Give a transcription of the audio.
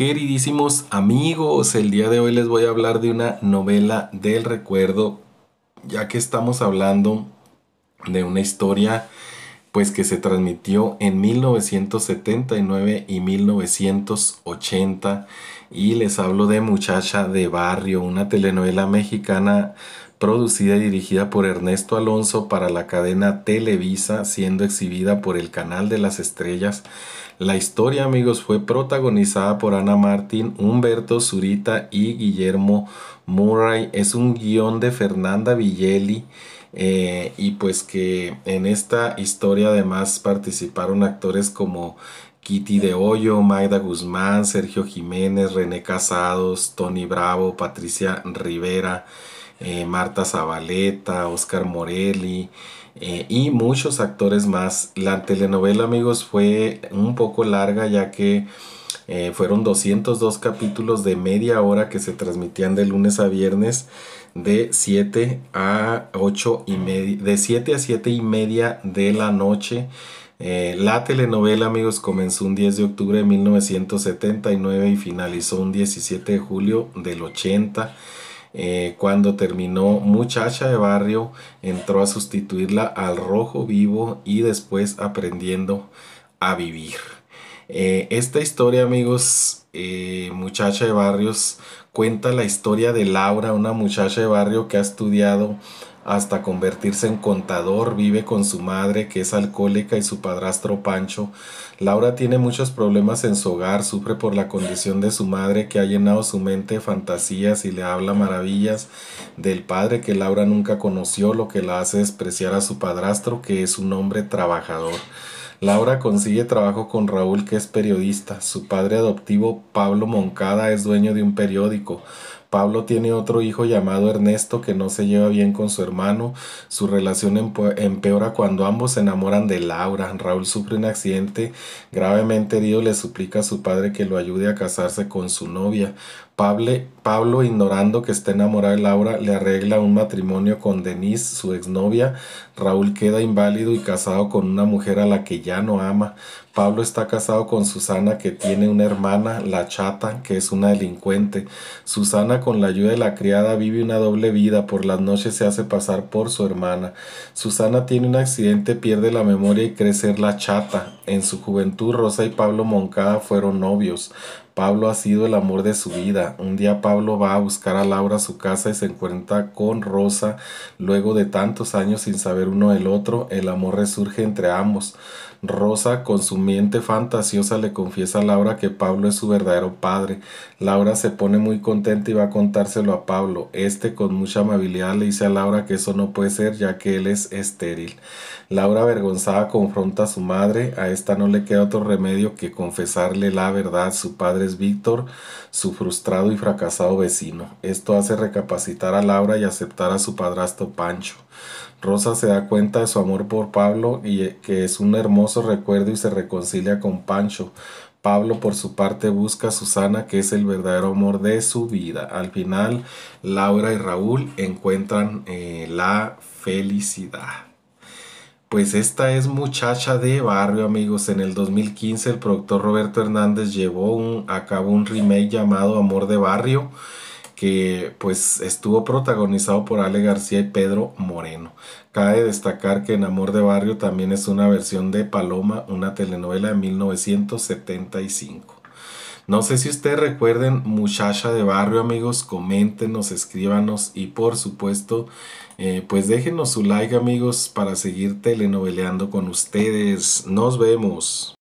Queridísimos amigos, el día de hoy les voy a hablar de una novela del recuerdo, ya que estamos hablando de una historia pues que se transmitió en 1979 y 1980 y les hablo de Muchacha de Barrio, una telenovela mexicana producida y dirigida por Ernesto Alonso para la cadena Televisa, siendo exhibida por el Canal de las Estrellas. La historia, amigos, fue protagonizada por Ana Martín, Humberto Zurita y Guillermo Murray. Es un guión de Fernanda Villeli. Eh, y pues que en esta historia además participaron actores como Kitty de Hoyo, Magda Guzmán, Sergio Jiménez, René Casados, Tony Bravo, Patricia Rivera, eh, Marta Zabaleta, Oscar Morelli eh, y muchos actores más. La telenovela, amigos, fue un poco larga ya que eh, fueron 202 capítulos de media hora que se transmitían de lunes a viernes de 7 a y de 7 a 7 y media de la noche eh, la telenovela, amigos, comenzó un 10 de octubre de 1979 y finalizó un 17 de julio del 80. Eh, cuando terminó Muchacha de Barrio, entró a sustituirla al Rojo Vivo y después aprendiendo a vivir. Eh, esta historia, amigos, eh, muchacha de barrios, cuenta la historia de Laura, una muchacha de barrio que ha estudiado hasta convertirse en contador, vive con su madre que es alcohólica y su padrastro Pancho. Laura tiene muchos problemas en su hogar, sufre por la condición de su madre que ha llenado su mente de fantasías y le habla maravillas del padre que Laura nunca conoció, lo que la hace despreciar a su padrastro que es un hombre trabajador. Laura consigue trabajo con Raúl que es periodista. Su padre adoptivo, Pablo Moncada, es dueño de un periódico. Pablo tiene otro hijo llamado Ernesto que no se lleva bien con su hermano. Su relación empeora cuando ambos se enamoran de Laura. Raúl sufre un accidente gravemente herido. Le suplica a su padre que lo ayude a casarse con su novia. Pablo, ignorando que está enamorado de Laura, le arregla un matrimonio con Denise, su exnovia. Raúl queda inválido y casado con una mujer a la que ya no ama. Pablo está casado con Susana que tiene una hermana, la chata, que es una delincuente. Susana con la ayuda de la criada vive una doble vida, por las noches se hace pasar por su hermana. Susana tiene un accidente, pierde la memoria y crece la chata. En su juventud Rosa y Pablo Moncada fueron novios. Pablo ha sido el amor de su vida. Un día Pablo va a buscar a Laura a su casa y se encuentra con Rosa. Luego de tantos años sin saber uno del otro, el amor resurge entre ambos. Rosa, con su mente fantasiosa, le confiesa a Laura que Pablo es su verdadero padre. Laura se pone muy contenta y va a contárselo a Pablo. Este, con mucha amabilidad, le dice a Laura que eso no puede ser ya que él es estéril. Laura, avergonzada, confronta a su madre. A esta no le queda otro remedio que confesarle la verdad. Su padre es Víctor, su frustrado y fracasado vecino. Esto hace recapacitar a Laura y aceptar a su padrastro Pancho. Rosa se da cuenta de su amor por Pablo y que es un hermoso recuerdo y se reconcilia con Pancho. Pablo por su parte busca a Susana, que es el verdadero amor de su vida. Al final, Laura y Raúl encuentran eh, la felicidad. Pues esta es muchacha de barrio, amigos. En el 2015 el productor Roberto Hernández llevó a cabo un remake llamado Amor de Barrio, que pues estuvo protagonizado por Ale García y Pedro Moreno. Cabe destacar que En Amor de Barrio también es una versión de Paloma, una telenovela de 1975. No sé si ustedes recuerden Muchacha de Barrio, amigos. Coméntenos, escríbanos y por supuesto, eh, pues déjenos su like, amigos, para seguir telenoveleando con ustedes. Nos vemos.